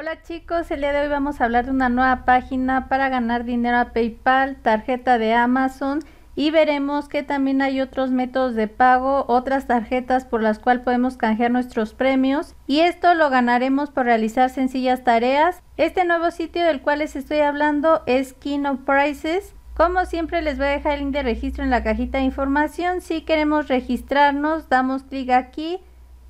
Hola chicos, el día de hoy vamos a hablar de una nueva página para ganar dinero a PayPal, tarjeta de Amazon y veremos que también hay otros métodos de pago, otras tarjetas por las cuales podemos canjear nuestros premios y esto lo ganaremos por realizar sencillas tareas. Este nuevo sitio del cual les estoy hablando es Kino Prices. Como siempre les voy a dejar el link de registro en la cajita de información. Si queremos registrarnos, damos clic aquí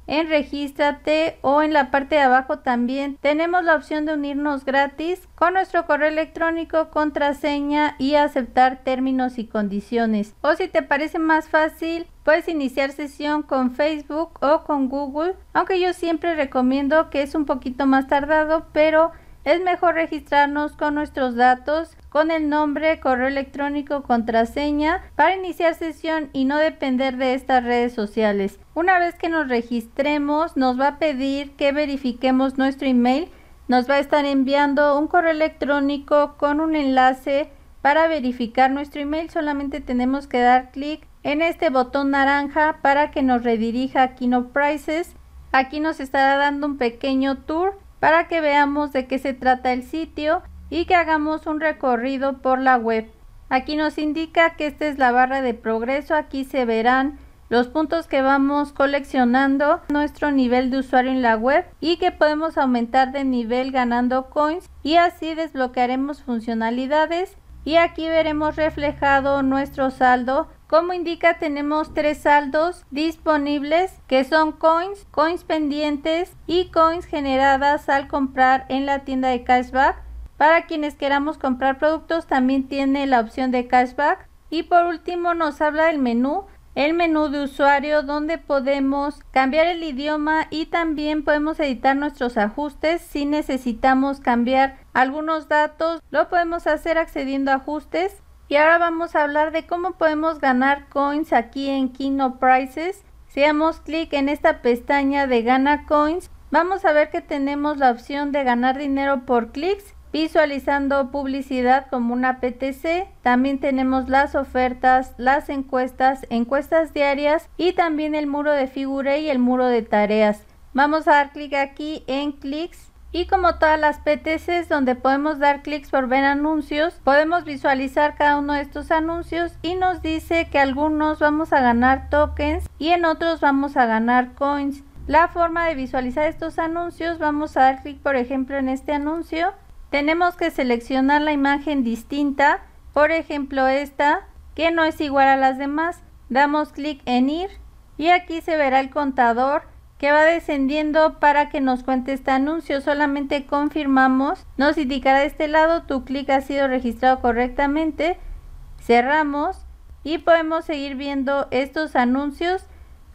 en regístrate o en la parte de abajo también tenemos la opción de unirnos gratis con nuestro correo electrónico, contraseña y aceptar términos y condiciones. O si te parece más fácil, puedes iniciar sesión con Facebook o con Google, aunque yo siempre recomiendo que es un poquito más tardado, pero es mejor registrarnos con nuestros datos, con el nombre, correo electrónico, contraseña, para iniciar sesión y no depender de estas redes sociales. Una vez que nos registremos, nos va a pedir que verifiquemos nuestro email. Nos va a estar enviando un correo electrónico con un enlace para verificar nuestro email. Solamente tenemos que dar clic en este botón naranja para que nos redirija a Kino Prices. Aquí nos estará dando un pequeño tour para que veamos de qué se trata el sitio y que hagamos un recorrido por la web. Aquí nos indica que esta es la barra de progreso, aquí se verán los puntos que vamos coleccionando, nuestro nivel de usuario en la web y que podemos aumentar de nivel ganando coins y así desbloquearemos funcionalidades y aquí veremos reflejado nuestro saldo como indica, tenemos tres saldos disponibles que son coins, coins pendientes y coins generadas al comprar en la tienda de cashback. Para quienes queramos comprar productos también tiene la opción de cashback. Y por último nos habla del menú, el menú de usuario donde podemos cambiar el idioma y también podemos editar nuestros ajustes si necesitamos cambiar algunos datos. Lo podemos hacer accediendo a ajustes y ahora vamos a hablar de cómo podemos ganar coins aquí en Kino Prices. Si damos clic en esta pestaña de gana coins, vamos a ver que tenemos la opción de ganar dinero por clics, visualizando publicidad como una PTC. También tenemos las ofertas, las encuestas, encuestas diarias y también el muro de figura y el muro de tareas. Vamos a dar clic aquí en clics y como todas las PTCs donde podemos dar clics por ver anuncios, podemos visualizar cada uno de estos anuncios y nos dice que algunos vamos a ganar tokens y en otros vamos a ganar coins. La forma de visualizar estos anuncios, vamos a dar clic por ejemplo en este anuncio. Tenemos que seleccionar la imagen distinta, por ejemplo esta, que no es igual a las demás. Damos clic en ir y aquí se verá el contador que va descendiendo para que nos cuente este anuncio. Solamente confirmamos, nos indicará de este lado tu clic ha sido registrado correctamente. Cerramos y podemos seguir viendo estos anuncios,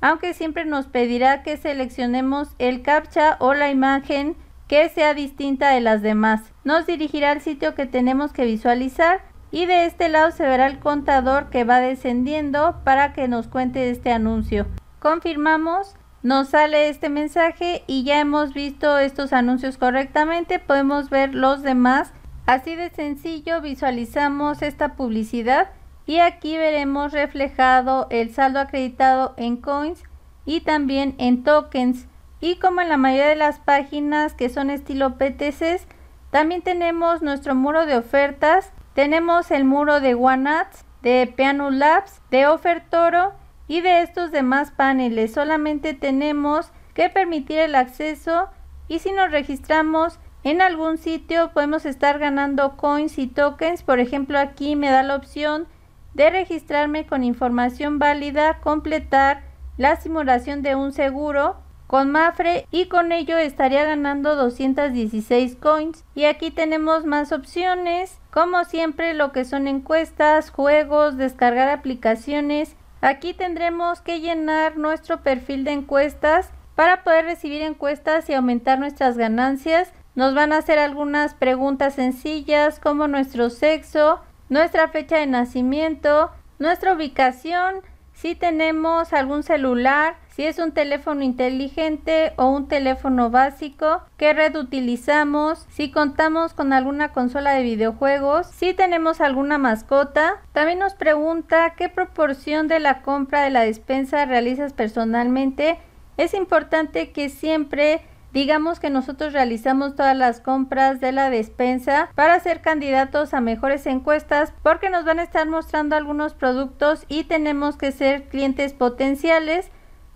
aunque siempre nos pedirá que seleccionemos el captcha o la imagen que sea distinta de las demás. Nos dirigirá al sitio que tenemos que visualizar y de este lado se verá el contador que va descendiendo para que nos cuente este anuncio. Confirmamos nos sale este mensaje y ya hemos visto estos anuncios correctamente, podemos ver los demás. Así de sencillo visualizamos esta publicidad y aquí veremos reflejado el saldo acreditado en coins y también en tokens. Y como en la mayoría de las páginas que son estilo PTCs, también tenemos nuestro muro de ofertas, tenemos el muro de OneAds, de Piano Labs, de Toro y de estos demás paneles. Solamente tenemos que permitir el acceso y si nos registramos en algún sitio podemos estar ganando coins y tokens. Por ejemplo, aquí me da la opción de registrarme con información válida, completar la simulación de un seguro con Mafre y con ello estaría ganando 216 coins. Y aquí tenemos más opciones, como siempre lo que son encuestas, juegos, descargar aplicaciones Aquí tendremos que llenar nuestro perfil de encuestas para poder recibir encuestas y aumentar nuestras ganancias. Nos van a hacer algunas preguntas sencillas como nuestro sexo, nuestra fecha de nacimiento, nuestra ubicación, si tenemos algún celular, si es un teléfono inteligente o un teléfono básico, qué red utilizamos, si contamos con alguna consola de videojuegos, si tenemos alguna mascota. También nos pregunta qué proporción de la compra de la despensa realizas personalmente. Es importante que siempre Digamos que nosotros realizamos todas las compras de la despensa para ser candidatos a mejores encuestas porque nos van a estar mostrando algunos productos y tenemos que ser clientes potenciales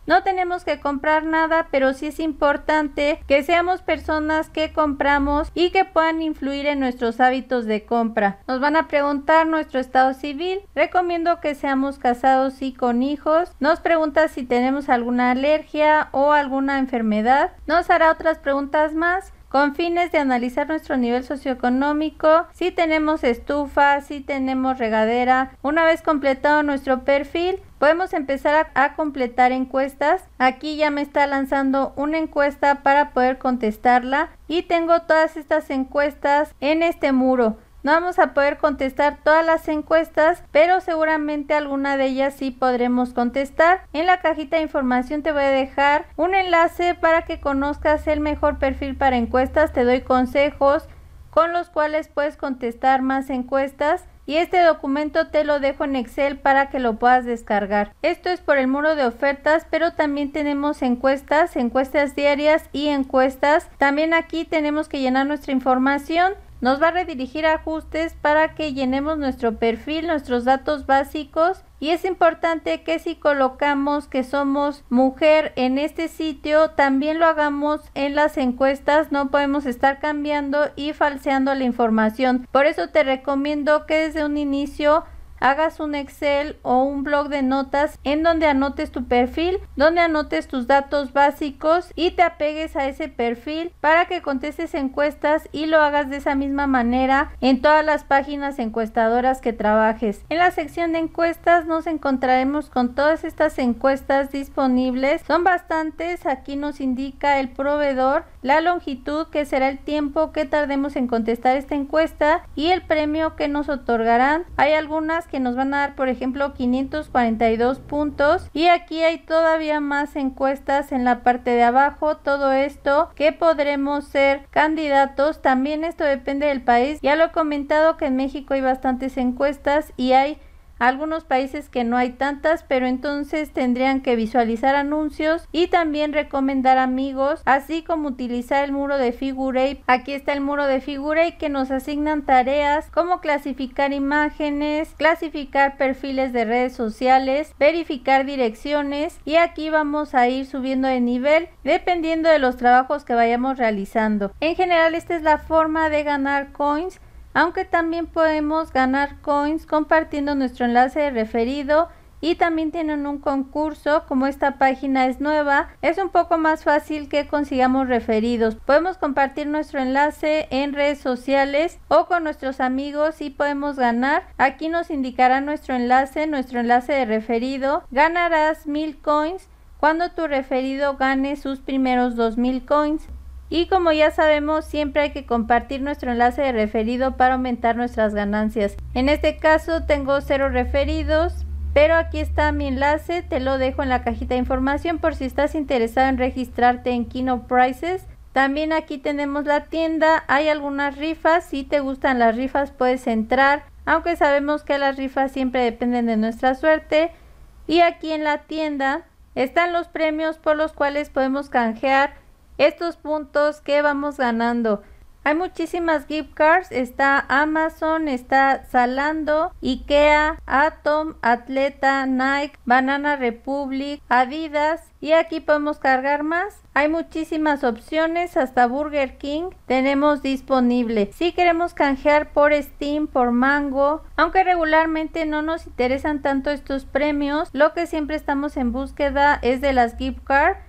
no tenemos que comprar nada, pero sí es importante que seamos personas que compramos y que puedan influir en nuestros hábitos de compra. Nos van a preguntar nuestro estado civil. Recomiendo que seamos casados y con hijos. Nos pregunta si tenemos alguna alergia o alguna enfermedad. Nos hará otras preguntas más con fines de analizar nuestro nivel socioeconómico, si tenemos estufa, si tenemos regadera. Una vez completado nuestro perfil, Podemos empezar a, completar encuestas. Aquí ya me está lanzando una encuesta para poder contestarla. Y tengo todas estas encuestas en este muro. No vamos a poder contestar todas las encuestas, pero seguramente alguna de ellas sí podremos contestar. En la cajita de información te voy a dejar un enlace para que conozcas el mejor perfil para encuestas. Te doy consejos con los cuales puedes contestar más encuestas y este documento te lo dejo en Excel para que lo puedas descargar. Esto es por el muro de ofertas, pero también tenemos encuestas, encuestas diarias y encuestas. También aquí tenemos que llenar nuestra información nos va a redirigir a ajustes para que llenemos nuestro perfil, nuestros datos básicos y es importante que si colocamos que somos mujer en este sitio, también lo hagamos en las encuestas. No podemos estar cambiando y falseando la información. Por eso te recomiendo que desde un inicio hagas un Excel o un blog de notas en donde anotes tu perfil, donde anotes tus datos básicos y te apegues a ese perfil para que contestes encuestas y lo hagas de esa misma manera en todas las páginas encuestadoras que trabajes. En la sección de encuestas nos encontraremos con todas estas encuestas disponibles. Son bastantes, aquí nos indica el proveedor, la longitud que será el tiempo que tardemos en contestar esta encuesta y el premio que nos otorgarán. Hay algunas que nos van a dar, por ejemplo, 542 puntos. Y aquí hay todavía más encuestas en la parte de abajo. Todo esto que podremos ser candidatos. También esto depende del país. Ya lo he comentado que en México hay bastantes encuestas y hay algunos países que no hay tantas, pero entonces tendrían que visualizar anuncios y también recomendar amigos, así como utilizar el muro de Figure Aquí está el muro de Figure que nos asignan tareas como clasificar imágenes, clasificar perfiles de redes sociales, verificar direcciones y aquí vamos a ir subiendo de nivel dependiendo de los trabajos que vayamos realizando. En general esta es la forma de ganar coins aunque también podemos ganar coins compartiendo nuestro enlace de referido y también tienen un concurso, como esta página es nueva, es un poco más fácil que consigamos referidos. Podemos compartir nuestro enlace en redes sociales o con nuestros amigos y podemos ganar. Aquí nos indicará nuestro enlace, nuestro enlace de referido. Ganarás 1000 coins cuando tu referido gane sus primeros 2000 coins. Y como ya sabemos, siempre hay que compartir nuestro enlace de referido para aumentar nuestras ganancias. En este caso tengo cero referidos, pero aquí está mi enlace, te lo dejo en la cajita de información por si estás interesado en registrarte en Kino Prices. También aquí tenemos la tienda, hay algunas rifas, si te gustan las rifas puedes entrar, aunque sabemos que las rifas siempre dependen de nuestra suerte. Y aquí en la tienda están los premios por los cuales podemos canjear estos puntos que vamos ganando. Hay muchísimas gift cards, está Amazon, está Zalando, IKEA, Atom, Atleta, Nike, Banana Republic, Adidas y aquí podemos cargar más. Hay muchísimas opciones, hasta Burger King tenemos disponible. Si queremos canjear por Steam, por Mango, aunque regularmente no nos interesan tanto estos premios, lo que siempre estamos en búsqueda es de las gift cards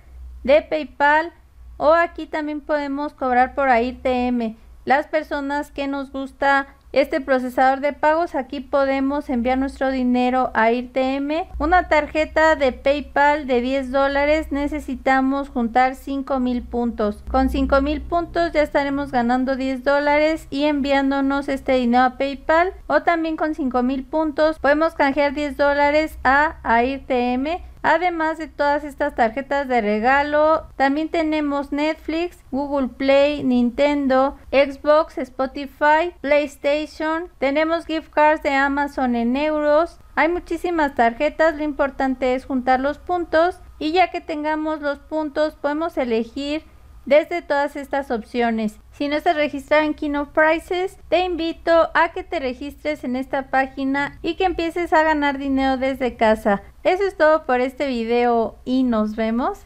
de PayPal, o aquí también podemos cobrar por AirTM. Las personas que nos gusta este procesador de pagos, aquí podemos enviar nuestro dinero a IRTM. Una tarjeta de PayPal de 10 dólares necesitamos juntar 5 mil puntos. Con 5 mil puntos ya estaremos ganando 10 dólares y enviándonos este dinero a PayPal. O también con 5 mil puntos podemos canjear 10 dólares a Airtm. Además de todas estas tarjetas de regalo, también tenemos Netflix, Google Play, Nintendo, Xbox, Spotify, PlayStation. Tenemos gift cards de Amazon en euros. Hay muchísimas tarjetas, lo importante es juntar los puntos y ya que tengamos los puntos podemos elegir desde todas estas opciones. Si no estás registrado en Kino Prices, te invito a que te registres en esta página y que empieces a ganar dinero desde casa. Eso es todo por este video y nos vemos.